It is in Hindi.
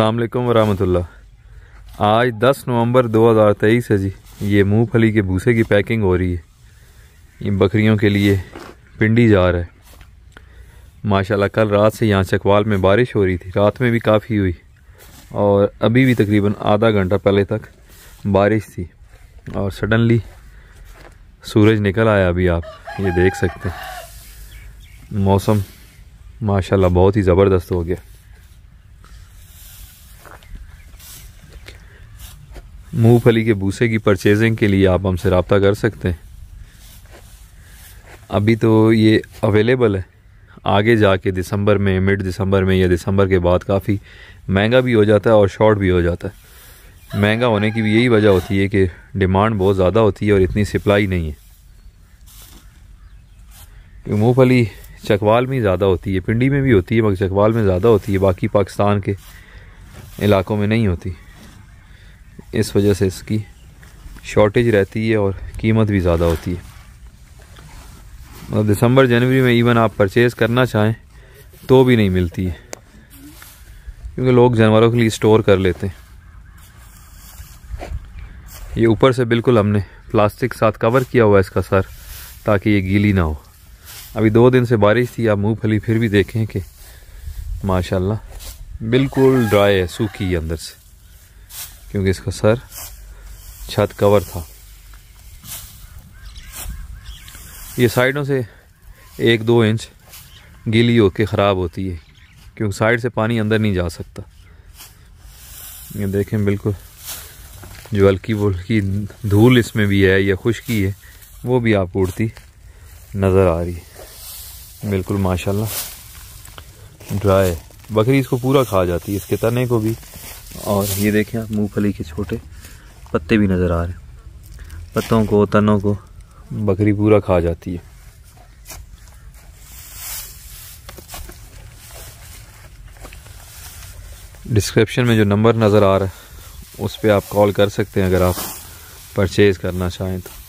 अल्लाम वरहमतुल्ला आज 10 नवंबर 2023 है जी ये मूंगफली के भूसे की पैकिंग हो रही है ये बकरियों के लिए पिंडी जा रहा है माशाल्लाह कल रात से यहाँ चकवाल में बारिश हो रही थी रात में भी काफ़ी हुई और अभी भी तकरीबन आधा घंटा पहले तक बारिश थी और सडनली सूरज निकल आया अभी आप ये देख सकते हैं मौसम माशाल्लाह बहुत ही ज़बरदस्त हो गया मूंगफली के भूसे की परचेजिंग के लिए आप हमसे रबता कर सकते हैं अभी तो ये अवेलेबल है आगे जाके दिसंबर में मिड दिसंबर में या दिसंबर के बाद काफ़ी महंगा भी हो जाता है और शॉर्ट भी हो जाता है महंगा होने की भी यही वजह होती है कि डिमांड बहुत ज़्यादा होती है और इतनी सप्लाई नहीं है तो मूँगफली चकवाल में ज़्यादा होती है पिंडी में भी होती है मगर चकवाल में ज़्यादा होती है बाकी पाकिस्तान के इलाकों में नहीं होती इस वजह से इसकी शॉर्टेज रहती है और कीमत भी ज़्यादा होती है मतलब दिसंबर जनवरी में इवन आप परचेज़ करना चाहें तो भी नहीं मिलती है क्योंकि लोग जानवरों के लिए स्टोर कर लेते हैं ये ऊपर से बिल्कुल हमने प्लास्टिक साथ कवर किया हुआ है इसका सर ताकि ये गीली ना हो अभी दो दिन से बारिश थी आप मूँगफली फिर भी देखें कि माशाल्लाह बिल्कुल ड्राई है सूखी है अंदर से क्योंकि इसका सर छत कवर था ये साइडों से एक दो इंच गीली होके ख़राब होती है क्योंकि साइड से पानी अंदर नहीं जा सकता ये देखें बिल्कुल जो हल्की वल्की धूल इसमें भी है या खुशकी है वो भी आप उड़ती नज़र आ रही है बिल्कुल माशाल्लाह ड्राई बकरी इसको पूरा खा जाती है इसके तने को भी और ये देखें आप मूँगफली के छोटे पत्ते भी नज़र आ रहे हैं पत्तों को तनों को बकरी पूरा खा जाती है डिस्क्रिप्शन में जो नंबर नज़र आ रहा है उस पर आप कॉल कर सकते हैं अगर आप परचेज़ करना चाहें तो